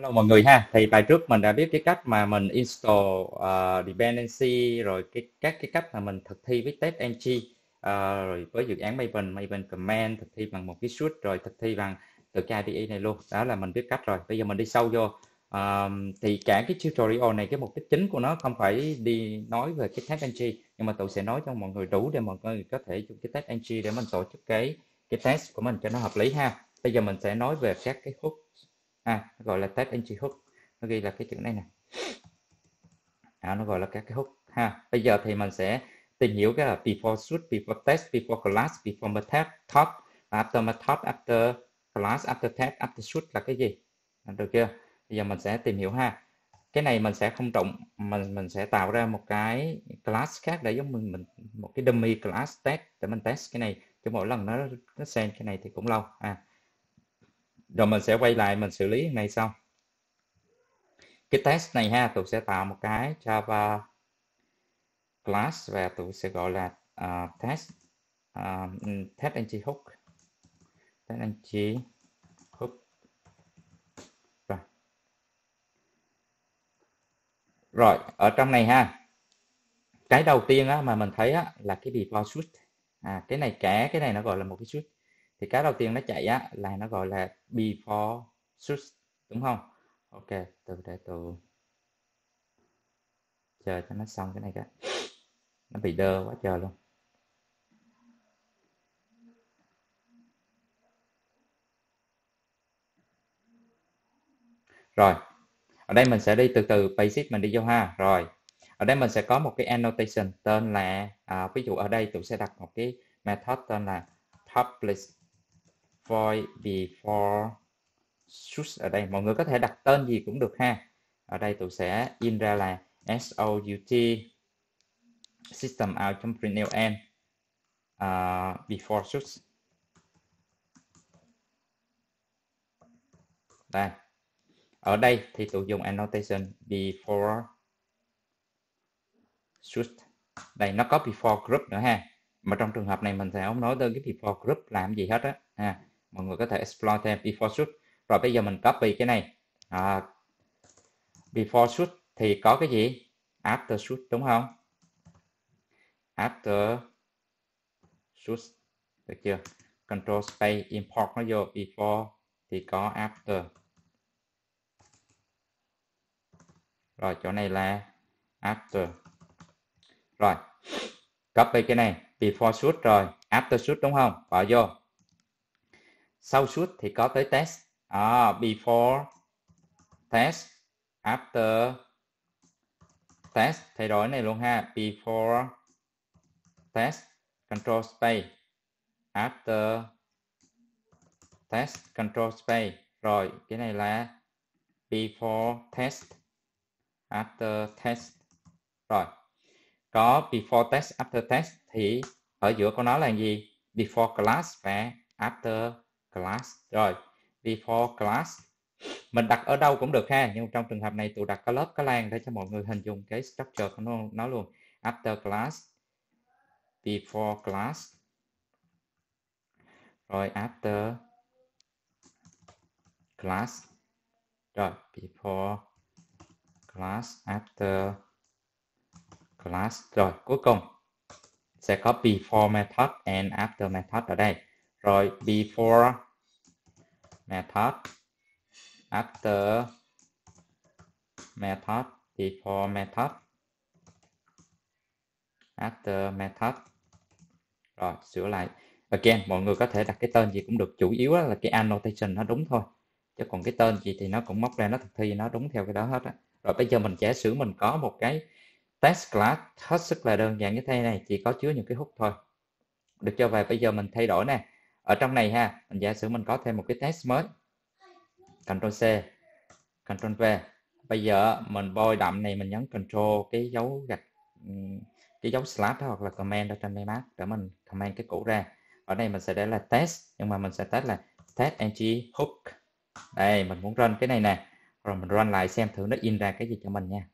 Hello mọi người ha, thì bài trước mình đã biết cái cách mà mình install uh, dependency rồi cái các cái cách mà mình thực thi với test ng uh, ờ, rồi với dự án Maven, Maven command thực thi bằng một cái suite rồi thực thi bằng từ cái này luôn. Đó là mình biết cách rồi. Bây giờ mình đi sâu vô. Um, thì cả cái tutorial này cái mục đích chính của nó không phải đi nói về cái test ng nhưng mà tôi sẽ nói cho mọi người đủ để mọi người có thể dùng cái test ng để mình tổ chức cái cái test của mình cho nó hợp lý ha. Bây giờ mình sẽ nói về các cái hook à, gọi là test entry hook nó ghi là cái chữ này nè à, nó gọi là các cái hook ha bây giờ thì mình sẽ tìm hiểu cái là before shoot before test before class before method top after method after class after test after shoot là cái gì à, được chưa bây giờ mình sẽ tìm hiểu ha cái này mình sẽ không trọng mình mình sẽ tạo ra một cái class khác để giống mình mình một cái dummy class test để mình test cái này cho mỗi lần nó nó send cái này thì cũng lâu à rồi mình sẽ quay lại mình xử lý này xong cái test này ha tụi sẽ tạo một cái Java class và tụi sẽ gọi là uh, test uh, test ng hook test ng hook rồi rồi ở trong này ha cái đầu tiên á, mà mình thấy á, là cái default suite à, cái này kẻ cái này nó gọi là một cái suite thì cái đầu tiên nó chạy á là nó gọi là before search đúng không ok từ để từ chờ cho nó xong cái này cái nó bị đơ quá trời luôn rồi ở đây mình sẽ đi từ từ basic mình đi vô ha rồi ở đây mình sẽ có một cái annotation tên là à, ví dụ ở đây tụi sẽ đặt một cái method tên là publish void before shoot ở đây mọi người có thể đặt tên gì cũng được ha ở đây tôi sẽ in ra là SOUT system out trong println uh, à, before shoot đây ở đây thì tôi dùng annotation before shoot đây nó có before group nữa ha mà trong trường hợp này mình sẽ không nói tới cái before group làm gì hết á ha mọi người có thể explore thêm before shoot rồi bây giờ mình copy cái này à, before shoot thì có cái gì after shoot đúng không after shoot được chưa control space import nó vô before thì có after rồi chỗ này là after rồi copy cái này before shoot rồi after shoot đúng không bỏ vô sau suốt thì có tới test à, before test after test thay đổi này luôn ha before test control space after test control space rồi cái này là before test after test rồi có before test after test thì ở giữa của nó là gì before class và after class rồi before class mình đặt ở đâu cũng được ha nhưng trong trường hợp này tụi đặt cái lớp cái lan để cho mọi người hình dung cái structure của nó, nó luôn after class before class rồi after class rồi before class after class rồi cuối cùng sẽ có before method and after method ở đây rồi before method after method before method after method rồi sửa lại again mọi người có thể đặt cái tên gì cũng được chủ yếu là cái annotation nó đúng thôi chứ còn cái tên gì thì nó cũng móc ra nó thực thi nó đúng theo cái đó hết á rồi bây giờ mình giả sử mình có một cái test class hết sức là đơn giản như thế này chỉ có chứa những cái hút thôi được cho về bây giờ mình thay đổi nè ở trong này ha mình giả sử mình có thêm một cái test mới control C control V bây giờ mình bôi đậm này mình nhấn control cái dấu gạch cái dấu slash hoặc là comment ở trên máy mát để mình comment cái cũ ra ở đây mình sẽ để là test nhưng mà mình sẽ test là test ng hook đây mình muốn run cái này nè rồi mình run lại xem thử nó in ra cái gì cho mình nha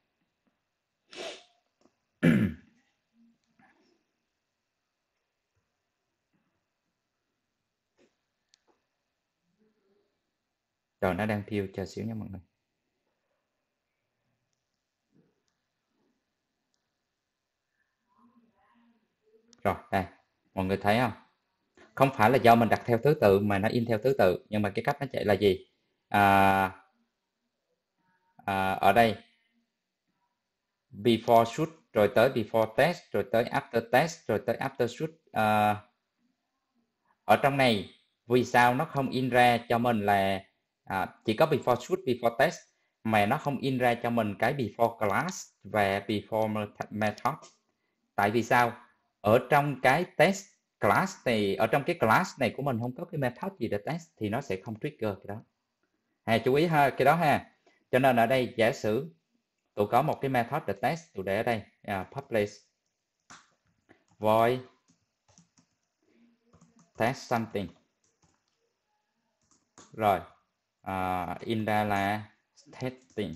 Rồi nó đang thiêu chờ xíu nha mọi người Rồi đây Mọi người thấy không Không phải là do mình đặt theo thứ tự mà nó in theo thứ tự Nhưng mà cái cách nó chạy là gì à, à, Ở đây Before shoot rồi tới before test rồi tới after test rồi tới after shoot à, Ở trong này vì sao nó không in ra cho mình là à, chỉ có before shoot before test mà nó không in ra cho mình cái before class và before method tại vì sao ở trong cái test class thì ở trong cái class này của mình không có cái method gì để test thì nó sẽ không trigger cái đó ha chú ý ha cái đó ha cho nên ở đây giả sử tụi có một cái method để test tụi để ở đây à, publish void test something rồi uh, Indala testing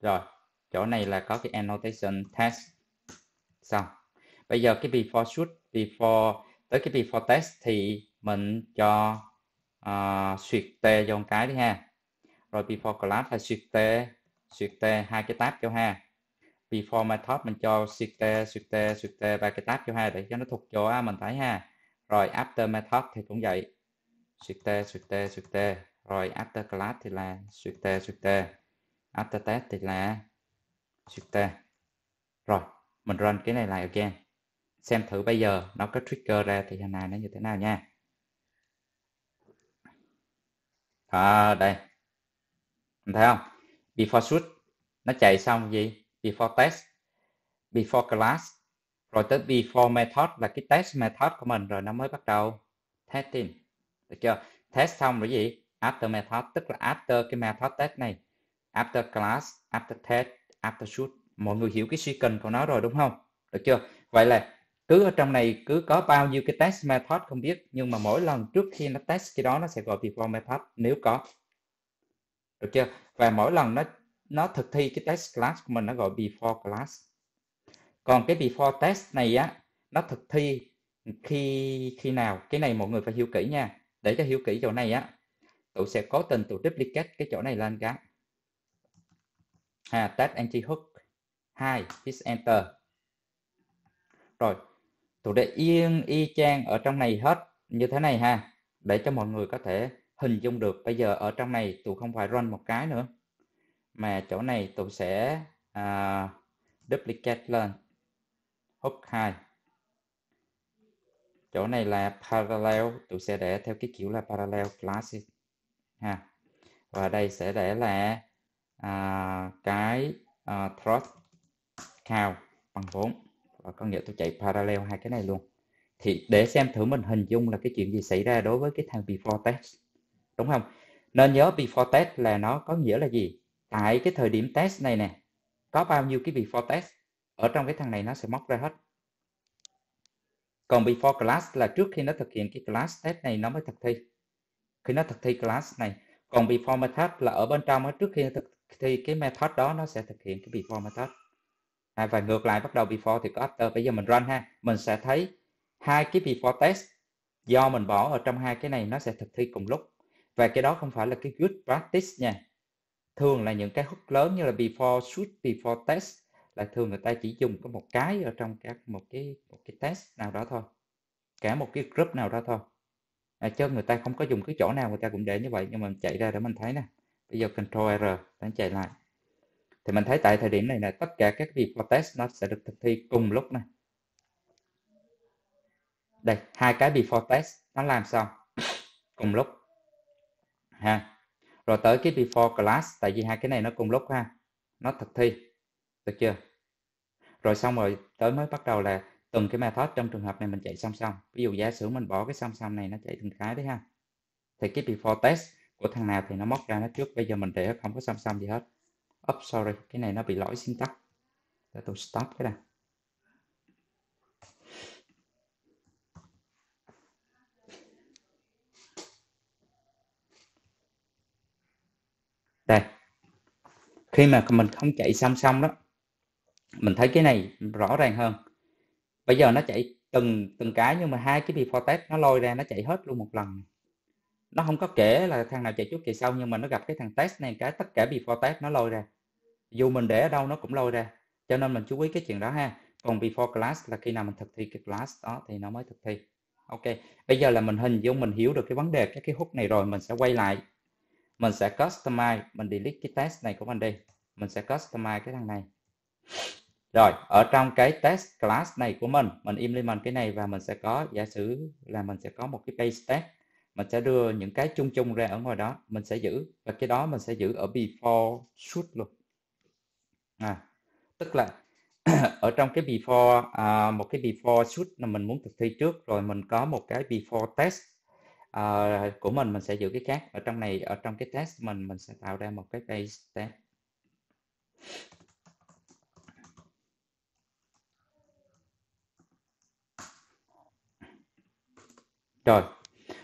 rồi chỗ này là có cái annotation test xong bây giờ cái before shoot before tới cái before test thì mình cho uh, suyệt t vô một cái đi ha rồi before class là suyệt t suyệt t hai cái tab cho ha before method mình cho suyệt t suyệt t suyệt t ba cái tab cho ha để cho nó thuộc chỗ mình thấy ha rồi after method thì cũng vậy Suyte, suyte, suyte. Rồi after class thì là suyte, suyte. After test thì là suyte. Rồi, mình run cái này lại again. Xem thử bây giờ nó có trigger ra thì hình này nó như thế nào nha. À, đây. Mình thấy không? Before shoot nó chạy xong gì? Before test, before class, rồi tới before method là cái test method của mình rồi nó mới bắt đầu testing được chưa test xong rồi gì after method tức là after cái method test này after class after test after shoot mọi người hiểu cái sequence của nó rồi đúng không được chưa vậy là cứ ở trong này cứ có bao nhiêu cái test method không biết nhưng mà mỗi lần trước khi nó test cái đó nó sẽ gọi before method nếu có được chưa và mỗi lần nó nó thực thi cái test class của mình nó gọi before class còn cái before test này á nó thực thi khi khi nào cái này mọi người phải hiểu kỹ nha để cho hiểu kỹ chỗ này á tụi sẽ cố tình tụi duplicate cái chỗ này lên cái à, test anti hook hai, hit enter rồi tụi để yên y chang ở trong này hết như thế này ha để cho mọi người có thể hình dung được bây giờ ở trong này tụi không phải run một cái nữa mà chỗ này tụi sẽ à, duplicate lên hook 2 chỗ này là parallel tụi sẽ để theo cái kiểu là parallel classes ha và đây sẽ để là à, cái à, throat count bằng 4 và có nghĩa tôi chạy parallel hai cái này luôn thì để xem thử mình hình dung là cái chuyện gì xảy ra đối với cái thằng before test đúng không nên nhớ before test là nó có nghĩa là gì tại cái thời điểm test này nè có bao nhiêu cái before test ở trong cái thằng này nó sẽ móc ra hết còn before class là trước khi nó thực hiện cái class test này nó mới thực thi. Khi nó thực thi class này. Còn before method là ở bên trong trước khi nó thực thi cái method đó nó sẽ thực hiện cái before method. À, và ngược lại bắt đầu before thì có after. Bây giờ mình run ha. Mình sẽ thấy hai cái before test do mình bỏ ở trong hai cái này nó sẽ thực thi cùng lúc. Và cái đó không phải là cái good practice nha. Thường là những cái hook lớn như là before shoot, before test là thường người ta chỉ dùng có một cái ở trong các một cái một cái test nào đó thôi cả một cái group nào đó thôi à, cho người ta không có dùng cái chỗ nào người ta cũng để như vậy nhưng mà mình chạy ra để mình thấy nè bây giờ control r nó chạy lại thì mình thấy tại thời điểm này là tất cả các việc và test nó sẽ được thực thi cùng lúc này đây hai cái before test nó làm sao cùng lúc ha rồi tới cái before class tại vì hai cái này nó cùng lúc ha nó thực thi được chưa rồi xong rồi tới mới bắt đầu là từng cái method trong trường hợp này mình chạy song song ví dụ giả sử mình bỏ cái song song này nó chạy từng cái đấy ha thì cái before test của thằng nào thì nó móc ra nó trước bây giờ mình để không có song song gì hết up sorry cái này nó bị lỗi syntax để tôi stop cái này đây khi mà mình không chạy song song đó mình thấy cái này rõ ràng hơn bây giờ nó chạy từng từng cái nhưng mà hai cái before test nó lôi ra nó chạy hết luôn một lần nó không có kể là thằng nào chạy trước kỳ sau nhưng mà nó gặp cái thằng test này cái tất cả before test nó lôi ra dù mình để ở đâu nó cũng lôi ra cho nên mình chú ý cái chuyện đó ha còn before class là khi nào mình thực thi cái class đó thì nó mới thực thi ok bây giờ là mình hình dung mình hiểu được cái vấn đề các cái hook này rồi mình sẽ quay lại mình sẽ customize mình delete cái test này của mình đi mình sẽ customize cái thằng này rồi, ở trong cái test class này của mình, mình implement cái này và mình sẽ có giả sử là mình sẽ có một cái base test. Mình sẽ đưa những cái chung chung ra ở ngoài đó, mình sẽ giữ và cái đó mình sẽ giữ ở before shoot luôn. À, tức là ở trong cái before à, một cái before shoot là mình muốn thực thi trước rồi mình có một cái before test à, của mình mình sẽ giữ cái khác ở trong này ở trong cái test mình mình sẽ tạo ra một cái base test Rồi,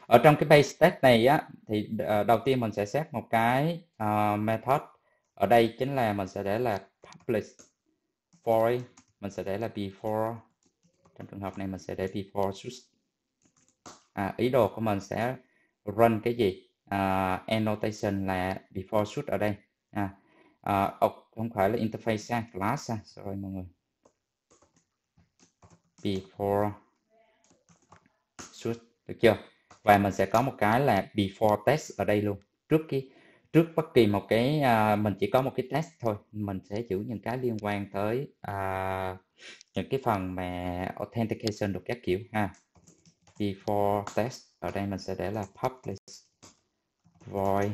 ở trong cái base test này á thì ờ, đầu tiên mình sẽ xét một cái uh, method ở đây chính là mình sẽ để là public for mình sẽ để là before trong trường hợp này mình sẽ để before choose à, ý đồ của mình sẽ run cái gì à, annotation là before shoot ở đây à, à, không phải là interface ha, class ha. sorry mọi người before shoot được chưa và mình sẽ có một cái là before test ở đây luôn trước cái trước bất kỳ một cái à, mình chỉ có một cái test thôi mình sẽ giữ những cái liên quan tới à, những cái phần mà authentication được các kiểu ha before test ở đây mình sẽ để là public void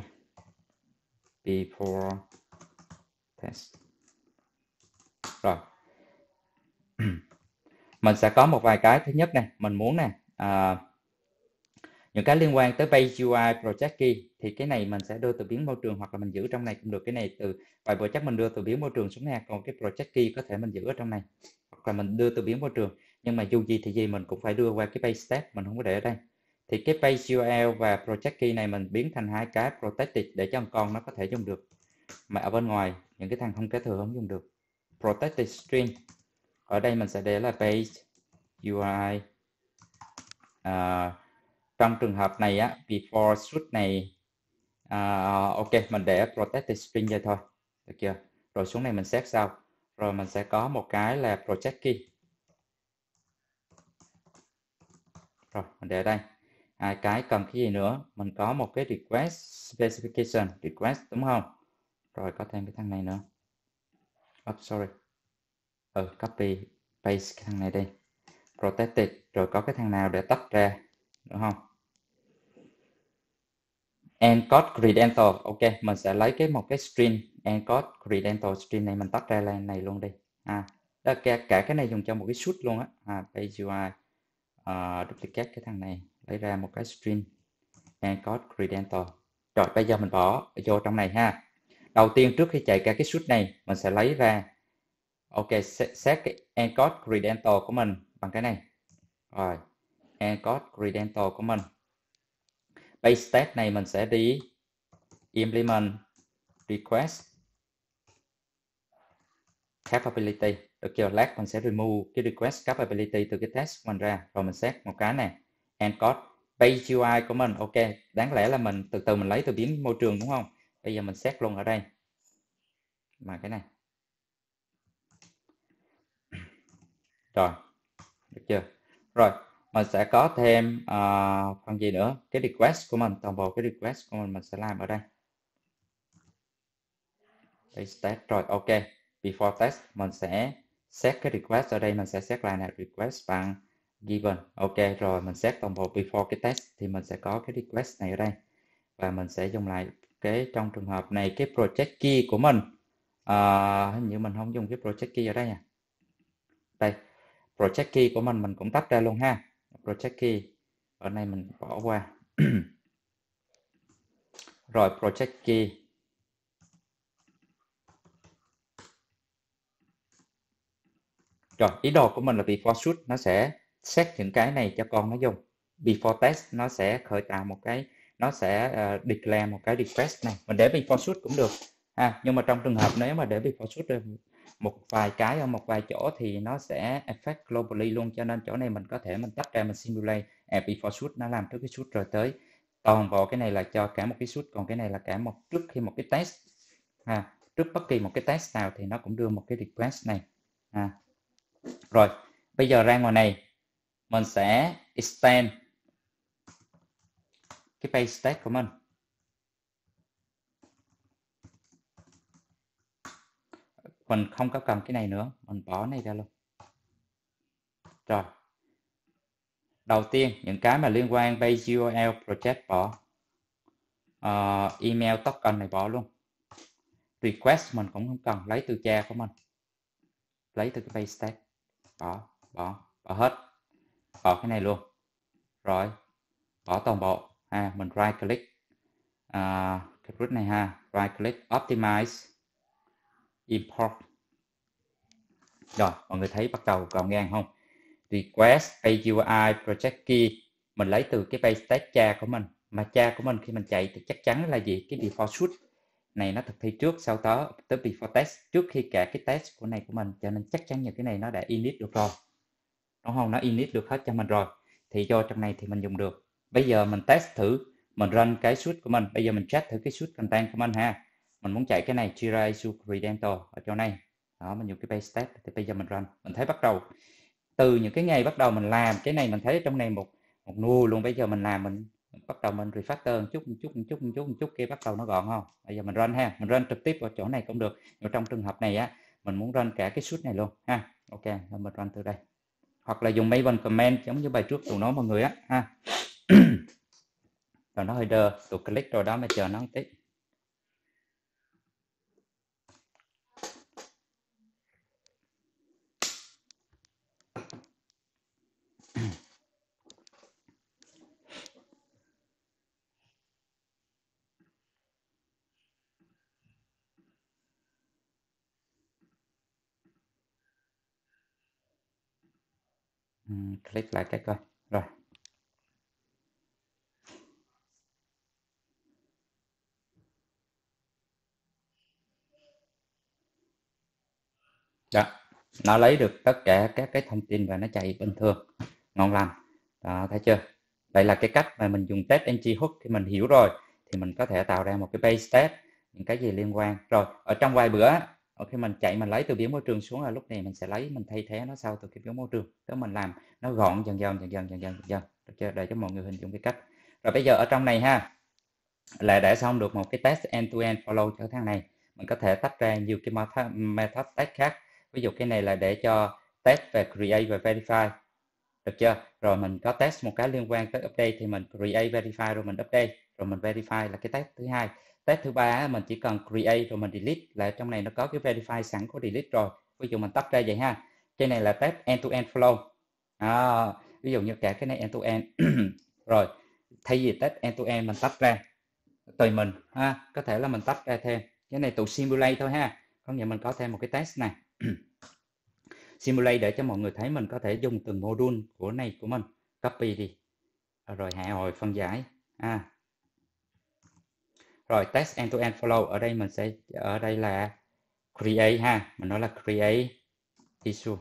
before test rồi mình sẽ có một vài cái thứ nhất này mình muốn nè à, những cái liên quan tới base UI project key thì cái này mình sẽ đưa từ biến môi trường hoặc là mình giữ trong này cũng được cái này từ vài bữa chắc mình đưa từ biến môi trường xuống nha còn cái project key có thể mình giữ ở trong này hoặc là mình đưa từ biến môi trường nhưng mà dù gì thì gì mình cũng phải đưa qua cái base step mình không có để ở đây thì cái base URL và project key này mình biến thành hai cái protected để cho con nó có thể dùng được mà ở bên ngoài những cái thằng không kế thừa không dùng được protected string ở đây mình sẽ để là base UI uh, à, trong trường hợp này á before suit này uh, ok mình để protected string vậy thôi được chưa rồi xuống này mình xét sau rồi mình sẽ có một cái là project key rồi mình để đây à, cái cần cái gì nữa mình có một cái request specification request đúng không rồi có thêm cái thằng này nữa oh, sorry ừ, copy paste cái thằng này đi protected rồi có cái thằng nào để tách ra đúng không encode credential ok mình sẽ lấy cái một cái string encode credential string này mình tắt ra lên này luôn đi à đó, cả, cái này dùng cho một cái suite luôn á à, page UI uh, à, duplicate cái thằng này lấy ra một cái string encode credential rồi bây giờ mình bỏ vô trong này ha đầu tiên trước khi chạy cả cái suite này mình sẽ lấy ra ok xét cái encode credential của mình bằng cái này rồi encode credential của mình base step này mình sẽ đi implement request capability được chưa lát mình sẽ remove cái request capability từ cái test mình ra rồi mình xét một cái này encode base UI của mình ok đáng lẽ là mình từ từ mình lấy từ biến môi trường đúng không bây giờ mình xét luôn ở đây mà cái này rồi được chưa rồi mình sẽ có thêm uh, phần gì nữa cái request của mình toàn bộ cái request của mình mình sẽ làm ở đây base test rồi ok before test mình sẽ set cái request ở đây mình sẽ set lại là request bằng given ok rồi mình set toàn bộ before cái test thì mình sẽ có cái request này ở đây và mình sẽ dùng lại cái trong trường hợp này cái project key của mình à, hình như mình không dùng cái project key ở đây à đây project key của mình mình cũng tách ra luôn ha project key ở đây mình bỏ qua rồi project key rồi ý đồ của mình là before shoot nó sẽ xét những cái này cho con nó dùng before test nó sẽ khởi tạo một cái nó sẽ uh, declare một cái request này mình để before shoot cũng được ha à, nhưng mà trong trường hợp nếu mà để before shoot một vài cái ở một vài chỗ thì nó sẽ affect globally luôn cho nên chỗ này mình có thể mình tách ra mình simulate à, before shoot nó làm trước cái shoot rồi tới toàn bộ cái này là cho cả một cái shoot còn cái này là cả một trước khi một cái test ha trước bất kỳ một cái test nào thì nó cũng đưa một cái request này ha rồi bây giờ ra ngoài này mình sẽ extend cái page stack của mình mình không có cần cái này nữa mình bỏ này ra luôn rồi đầu tiên những cái mà liên quan base url project bỏ uh, email token này bỏ luôn request mình cũng không cần lấy từ cha của mình lấy từ cái page stack bỏ bỏ bỏ hết bỏ cái này luôn rồi bỏ toàn bộ Ha à, mình right click à, cái root này ha right click optimize import rồi mọi người thấy bắt đầu còn ngang không request AUI project key mình lấy từ cái base test cha của mình mà cha của mình khi mình chạy thì chắc chắn là gì cái before shoot này nó thực thi trước sau đó tới before test trước khi cả cái test của này của mình cho nên chắc chắn những cái này nó đã init được rồi đúng không nó init được hết cho mình rồi thì do trong này thì mình dùng được bây giờ mình test thử mình run cái suite của mình bây giờ mình check thử cái suite content của mình ha mình muốn chạy cái này Jira Issue Redemptor ở chỗ này đó mình dùng cái base step thì bây giờ mình run mình thấy bắt đầu từ những cái ngày bắt đầu mình làm cái này mình thấy trong này một một nu luôn bây giờ mình làm mình, bắt đầu mình refactor một chút một chút một chút một chút một chút kia bắt đầu nó gọn không bây giờ mình run ha mình run trực tiếp ở chỗ này cũng được nhưng trong trường hợp này á mình muốn run cả cái suit này luôn ha ok rồi mình run từ đây hoặc là dùng Maven comment giống như bài trước tụi nó mọi người á ha rồi nó hơi đơ tụi click rồi đó mà chờ nó tích click lại cái coi rồi đó nó lấy được tất cả các cái thông tin và nó chạy bình thường ngon lành đó thấy chưa vậy là cái cách mà mình dùng test ng hook khi mình hiểu rồi thì mình có thể tạo ra một cái base test những cái gì liên quan rồi ở trong vài bữa ở ờ, khi mình chạy mình lấy từ biến môi trường xuống là lúc này mình sẽ lấy mình thay thế nó sau từ cái biến môi trường đó mình làm nó gọn dần dần dần dần dần dần dần được chưa để cho mọi người hình dung cái cách rồi bây giờ ở trong này ha là đã xong được một cái test end to end follow cho thằng này mình có thể tách ra nhiều cái method, method test khác ví dụ cái này là để cho test về create và verify được chưa rồi mình có test một cái liên quan tới update thì mình create verify rồi mình update rồi mình verify là cái test thứ hai Test thứ ba mình chỉ cần create rồi mình delete là trong này nó có cái verify sẵn của delete rồi. Ví dụ mình tách ra vậy ha. Trên này là test end to end flow. À, ví dụ như cả cái này end to end. rồi thay vì test end to end mình tách ra tùy mình ha có thể là mình tách ra thêm cái này tụ simulate thôi ha có nghĩa mình có thêm một cái test này simulate để cho mọi người thấy mình có thể dùng từng module của này của mình copy đi rồi hạ hồi phân giải à rồi test end to end flow ở đây mình sẽ ở đây là create ha mình nói là create issue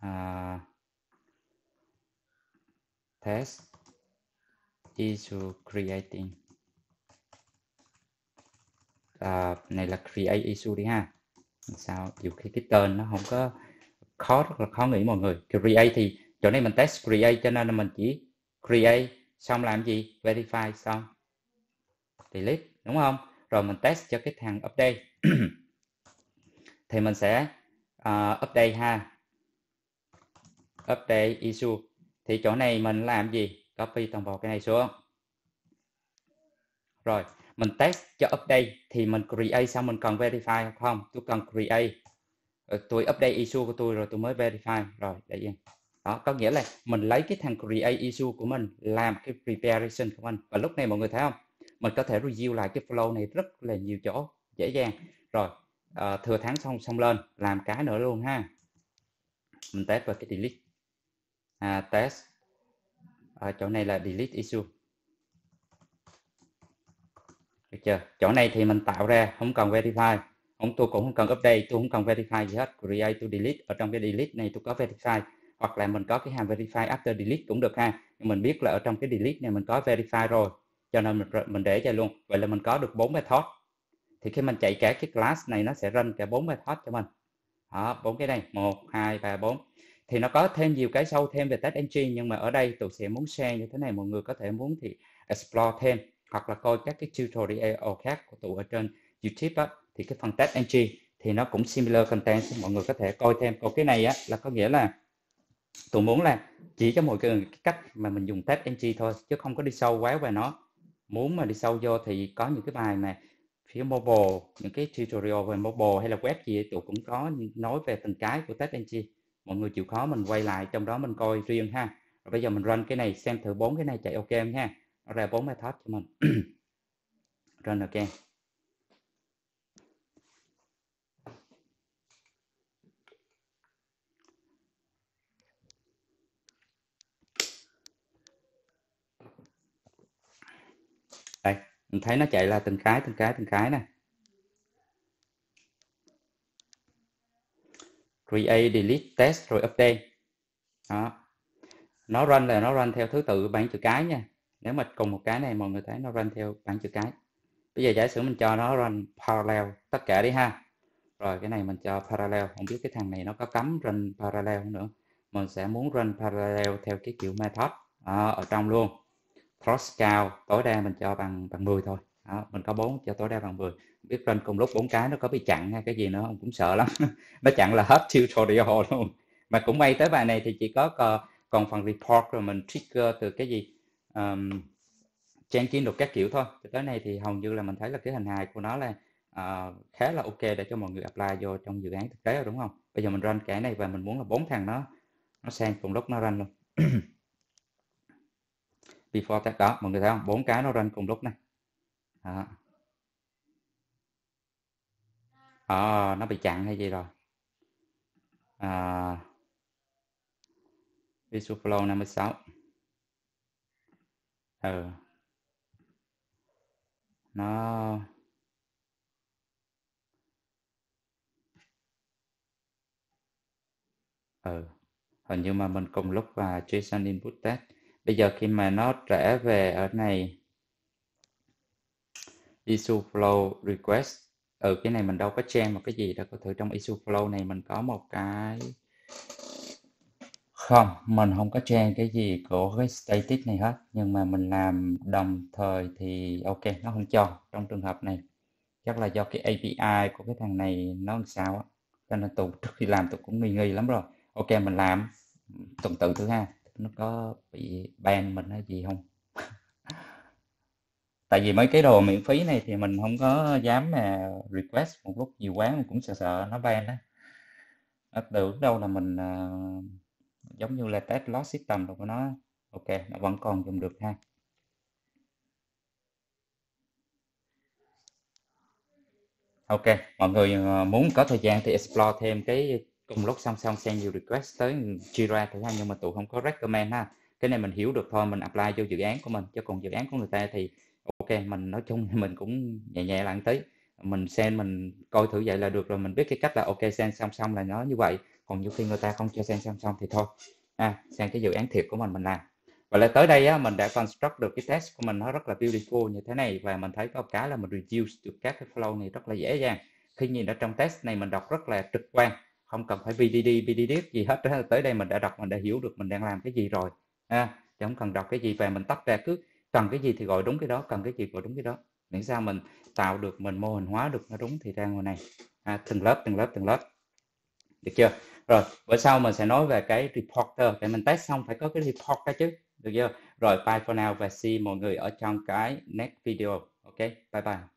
à, test issue creating à, này là create issue đi ha sao nhiều khi cái tên nó không có khó rất là khó nghĩ mọi người create thì chỗ này mình test create cho nên là mình chỉ create xong làm gì verify xong delete đúng không rồi mình test cho cái thằng update thì mình sẽ uh, update ha update issue thì chỗ này mình làm gì copy toàn bộ cái này xuống rồi mình test cho update thì mình create xong mình cần verify không tôi cần create ừ, tôi update issue của tôi rồi tôi mới verify rồi để yên đó có nghĩa là mình lấy cái thằng create issue của mình làm cái preparation của mình và lúc này mọi người thấy không mình có thể review lại cái flow này rất là nhiều chỗ dễ dàng rồi à, thừa tháng xong xong lên làm cái nữa luôn ha mình test vào cái delete à, test à, chỗ này là delete issue được chưa chỗ này thì mình tạo ra không cần verify không tôi cũng không cần update tôi không cần verify gì hết create to delete ở trong cái delete này tôi có verify hoặc là mình có cái hàm verify after delete cũng được ha nhưng mình biết là ở trong cái delete này mình có verify rồi cho nên mình, mình để cho luôn vậy là mình có được bốn method thì khi mình chạy cả cái class này nó sẽ run cả bốn method cho mình đó bốn cái này một hai ba bốn thì nó có thêm nhiều cái sâu thêm về test engine nhưng mà ở đây tôi sẽ muốn share như thế này mọi người có thể muốn thì explore thêm hoặc là coi các cái tutorial khác của tụi ở trên YouTube á, thì cái phần test engine thì nó cũng similar content mọi người có thể coi thêm còn cái này á, là có nghĩa là tôi muốn là chỉ cho mọi người cái cách mà mình dùng test ng thôi chứ không có đi sâu quá về nó muốn mà đi sâu vô thì có những cái bài mà phía mobile những cái tutorial về mobile hay là web gì tụi cũng có nói về từng cái của test ng mọi người chịu khó mình quay lại trong đó mình coi riêng ha rồi bây giờ mình run cái này xem thử bốn cái này chạy ok không nha nó ra bốn method cho mình run ok mình thấy nó chạy là từng cái từng cái từng cái này create delete test rồi update đó nó run là nó run theo thứ tự bảng chữ cái nha nếu mà cùng một cái này mọi người thấy nó run theo bảng chữ cái bây giờ giả sử mình cho nó run parallel tất cả đi ha rồi cái này mình cho parallel không biết cái thằng này nó có cấm run parallel nữa mình sẽ muốn run parallel theo cái kiểu method à, ở trong luôn cross cao tối đa mình cho bằng bằng 10 thôi đó, mình có bốn cho tối đa bằng 10 biết trên cùng lúc bốn cái nó có bị chặn hay cái gì nữa ông cũng sợ lắm nó chặn là hết tutorial luôn mà cũng may tới bài này thì chỉ có còn, còn phần report rồi mình trigger từ cái gì um, trang kiến được các kiểu thôi thì tới này thì hầu như là mình thấy là cái hình hài của nó là uh, khá là ok để cho mọi người apply vô trong dự án thực tế rồi đúng không bây giờ mình run cái này và mình muốn là bốn thằng nó nó sang cùng lúc nó run luôn before tag đó mọi người thấy không bốn cái nó run cùng lúc này đó. À, nó bị chặn hay gì rồi à, visual flow 56 ừ nó ừ hình như mà mình cùng lúc và JSON input test Bây giờ khi mà nó trả về ở này issue flow request ở ừ, cái này mình đâu có trang một cái gì đâu có thử trong issue flow này mình có một cái không mình không có trang cái gì của cái static này hết nhưng mà mình làm đồng thời thì ok nó không cho trong trường hợp này chắc là do cái API của cái thằng này nó làm sao á cho nên tụi trước khi làm tụi cũng nghi nghi lắm rồi ok mình làm tuần tự thứ hai nó có bị ban mình hay gì không tại vì mấy cái đồ miễn phí này thì mình không có dám mà request một lúc nhiều quá mình cũng sợ sợ nó ban đó được đâu là mình uh, giống như là test loss system rồi của nó ok nó vẫn còn dùng được ha ok mọi người ờ, muốn có thời gian thì explore thêm cái cùng lúc song song send nhiều request tới Jira thử thao nhưng mà tụi không có recommend ha cái này mình hiểu được thôi mình apply vô dự án của mình chứ còn dự án của người ta thì ok mình nói chung mình cũng nhẹ nhẹ lặng tí mình send mình coi thử vậy là được rồi mình biết cái cách là ok send song song là nó như vậy còn nhiều khi người ta không cho send song song thì thôi à, sang cái dự án thiệt của mình mình làm và lại tới đây á, mình đã construct được cái test của mình nó rất là beautiful như thế này và mình thấy có một cái là mình reduce được các cái flow này rất là dễ dàng khi nhìn ở trong test này mình đọc rất là trực quan không cần phải VDD, VDD gì hết tới đây mình đã đọc mình đã hiểu được mình đang làm cái gì rồi à, chứ không cần đọc cái gì về mình tắt ra cứ cần cái gì thì gọi đúng cái đó cần cái gì gọi đúng cái đó miễn sao mình tạo được mình mô hình hóa được nó đúng thì ra ngoài này à, từng lớp từng lớp từng lớp được chưa rồi bữa sau mình sẽ nói về cái reporter để mình test xong phải có cái report cái chứ được chưa rồi bye for now và see mọi người ở trong cái next video ok bye bye